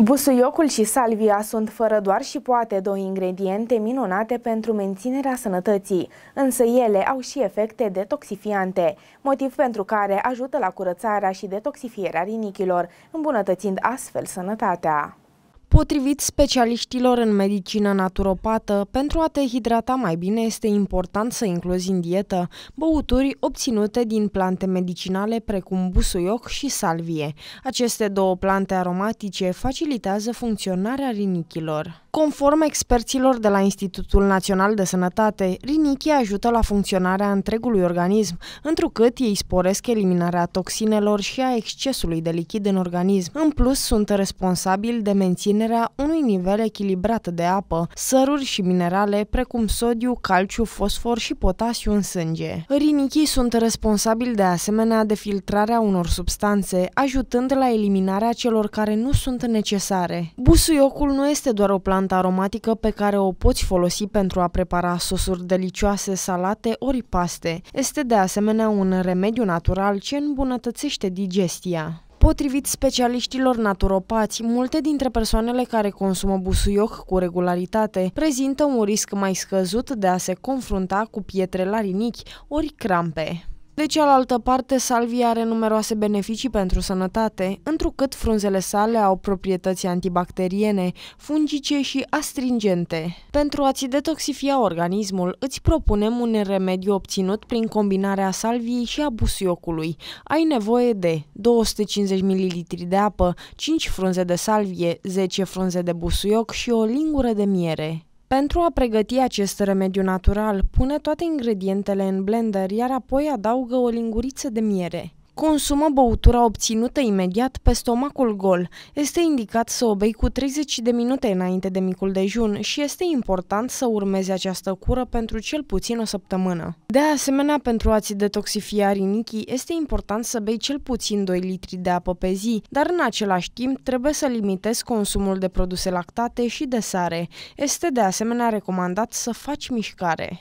Busuiocul și salvia sunt fără doar și poate două ingrediente minunate pentru menținerea sănătății, însă ele au și efecte detoxifiante, motiv pentru care ajută la curățarea și detoxifierea rinichilor, îmbunătățind astfel sănătatea. Potrivit specialiștilor în medicină naturopată, pentru a te hidrata mai bine este important să incluzi în dietă băuturi obținute din plante medicinale precum busuioc și salvie. Aceste două plante aromatice facilitează funcționarea rinichilor. Conform experților de la Institutul Național de Sănătate, rinichii ajută la funcționarea întregului organism, întrucât ei sporesc eliminarea toxinelor și a excesului de lichid în organism. În plus, sunt responsabili de menținerea menținerea unui nivel echilibrat de apă, săruri și minerale precum sodiu, calciu, fosfor și potasiu în sânge. Rinichii sunt responsabili de asemenea de filtrarea unor substanțe, ajutând la eliminarea celor care nu sunt necesare. Busuiocul nu este doar o plantă aromatică pe care o poți folosi pentru a prepara sosuri delicioase, salate ori paste. Este de asemenea un remediu natural ce îmbunătățește digestia. Potrivit specialiștilor naturopați, multe dintre persoanele care consumă busuioc cu regularitate prezintă un risc mai scăzut de a se confrunta cu pietre rinichi ori crampe. De cealaltă parte, salvia are numeroase beneficii pentru sănătate, întrucât frunzele sale au proprietăți antibacteriene, fungice și astringente. Pentru a-ți detoxifia organismul, îți propunem un remediu obținut prin combinarea salviei și a busuiocului. Ai nevoie de 250 ml de apă, 5 frunze de salvie, 10 frunze de busuioc și o lingură de miere. Pentru a pregăti acest remediu natural, pune toate ingredientele în blender, iar apoi adaugă o linguriță de miere. Consumă băutura obținută imediat pe stomacul gol. Este indicat să o bei cu 30 de minute înainte de micul dejun și este important să urmezi această cură pentru cel puțin o săptămână. De asemenea, pentru a-ți detoxifia rinichii, este important să bei cel puțin 2 litri de apă pe zi, dar în același timp trebuie să limitezi consumul de produse lactate și de sare. Este de asemenea recomandat să faci mișcare.